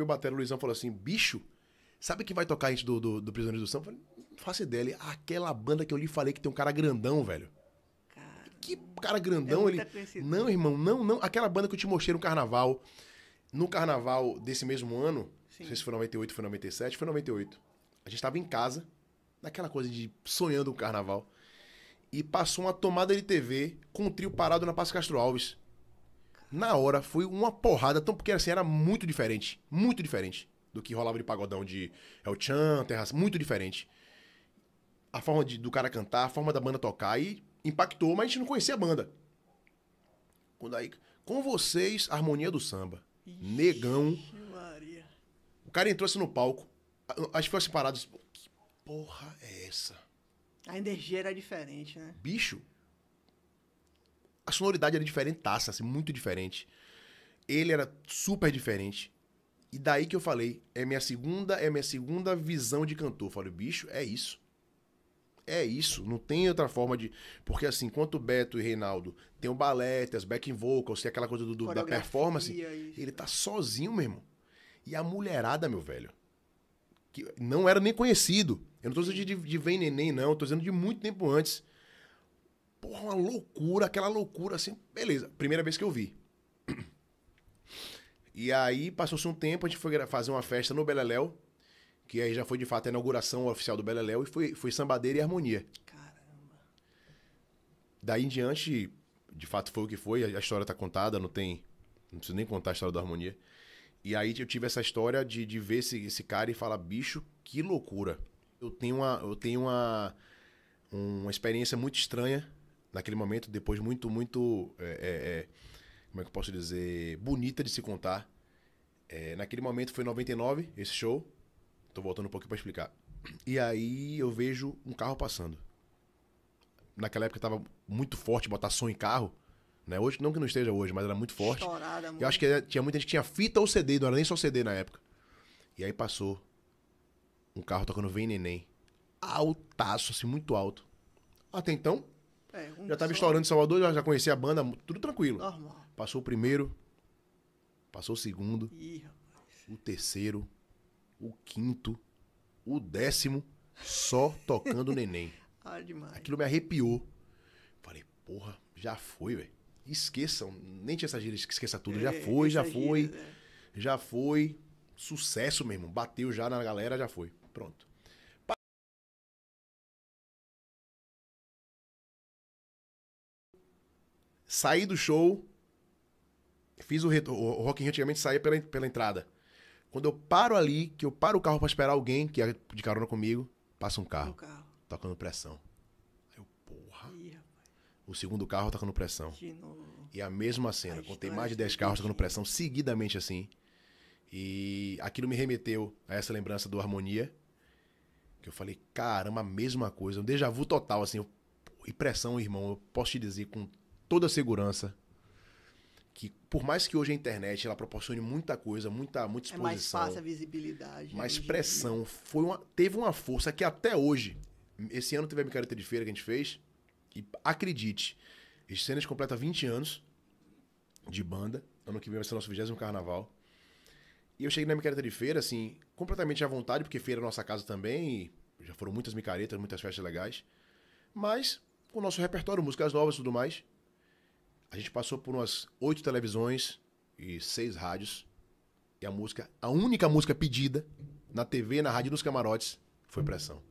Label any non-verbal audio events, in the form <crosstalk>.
meu batera, Luizão, falou assim: bicho, sabe quem vai tocar a gente do, do, do Prisioneiro do Samba? Falei, não faço ideia. Ele, aquela banda que eu lhe falei que tem um cara grandão, velho. Cara, que cara grandão, é ele. Conhecido. Não, irmão, não, não. Aquela banda que eu te mostrei no carnaval. No carnaval desse mesmo ano, Sim. não sei se foi 98, foi 97, foi 98. A gente tava em casa, naquela coisa de sonhando o um carnaval. E passou uma tomada de TV com o um trio parado na Passa Castro Alves na hora foi uma porrada, tão porque assim, era muito diferente. Muito diferente do que rolava de pagodão de El Chan, Terras, muito diferente. A forma de, do cara cantar, a forma da banda tocar e impactou, mas a gente não conhecia a banda. Quando aí, com vocês, harmonia do samba. Ixi, Negão. Maria. O cara entrou assim no palco. foi pessoas separadas. Assim, que porra é essa? A energia era diferente, né? Bicho, a sonoridade era diferente, taça, assim, muito diferente. Ele era super diferente. E daí que eu falei, é minha segunda, é minha segunda visão de cantor. Eu falei, bicho, é isso. É isso, não tem outra forma de. Porque assim, enquanto o Beto e Reinaldo tem o balé, tem as backing vocals, tem aquela coisa do, do da performance, ele tá sozinho, mesmo. E a mulherada, meu velho, que não era nem conhecido. Eu não tô dizendo de, de Vem Neném, não, eu tô dizendo de muito tempo antes porra, uma loucura, aquela loucura assim. Beleza, primeira vez que eu vi. <clears throat> E aí passou-se um tempo, a gente foi fazer uma festa no Beleléu, que aí já foi de fato a inauguração oficial do Beleléu, e foi, foi Sambadeira e Harmonia. Caramba. Daí em diante, de fato foi o que foi, a história tá contada, não tem. Não preciso nem contar a história da Harmonia. E aí eu tive essa história de, de ver esse, esse cara e falar, bicho, que loucura. Eu tenho uma. Eu tenho uma uma experiência muito estranha naquele momento, depois muito, muito. É, é, é, como é que eu posso dizer? Bonita de se contar. É, naquele momento foi 99, esse show. Tô voltando um pouquinho para explicar. E aí eu vejo um carro passando. Naquela época tava muito forte botar som em carro. Né? Hoje, não que não esteja hoje, mas era muito forte. Estourada, Eu acho que tinha muita gente que tinha fita ou CD, não era nem só CD na época. E aí passou um carro tocando Vem Neném. Altaço, assim, muito alto. Até então, é, um já tava só. estourando em Salvador, já, conheci conhecia a banda, tudo tranquilo. Normal. Passou o primeiro, passou o segundo, Ih, o terceiro, o quinto, o décimo, só tocando neném. <laughs> Ah, demais. Aquilo me arrepiou. Falei, porra, já foi, velho. Esqueçam, nem tinha essa gíria, esqueça tudo. É, já foi, já foi. Gíria, Já foi. Sucesso mesmo. Bateu já na galera, já foi. Pronto. Saí do show, fiz o, retorno, o Rock in Rio antigamente saía pela, pela entrada. Quando eu paro ali, que eu paro o carro para esperar alguém que é de carona comigo, passa um carro, carro. tocando pressão. Eu, porra. o segundo carro tocando pressão. De novo. E a mesma cena, a contei mais de 10 é carros tocando pressão seguidamente assim. E aquilo me remeteu a essa lembrança do Harmonia, que eu falei, caramba, a mesma coisa, um déjà vu total assim. Eu, e pressão, irmão, eu posso te dizer com toda segurança. Que por mais que hoje a internet ela proporcione muita coisa, muita, muita exposição. É mais fácil a visibilidade. Mais gente. Né, pressão. Foi uma, teve uma força que até hoje, esse ano teve a micareta de feira que a gente fez. E acredite, esse cenas completa 20 anos de banda. Ano que vem vai ser nosso 20 carnaval. E eu cheguei na micareta de feira, assim, completamente à vontade, porque feira é nossa casa também. já foram muitas micaretas, muitas festas legais. Mas, com o nosso repertório, músicas novas e tudo mais. A gente passou por umas oito televisões e seis rádios. E a música, a única música pedida na TV, na rádio dos camarotes, foi Pressão.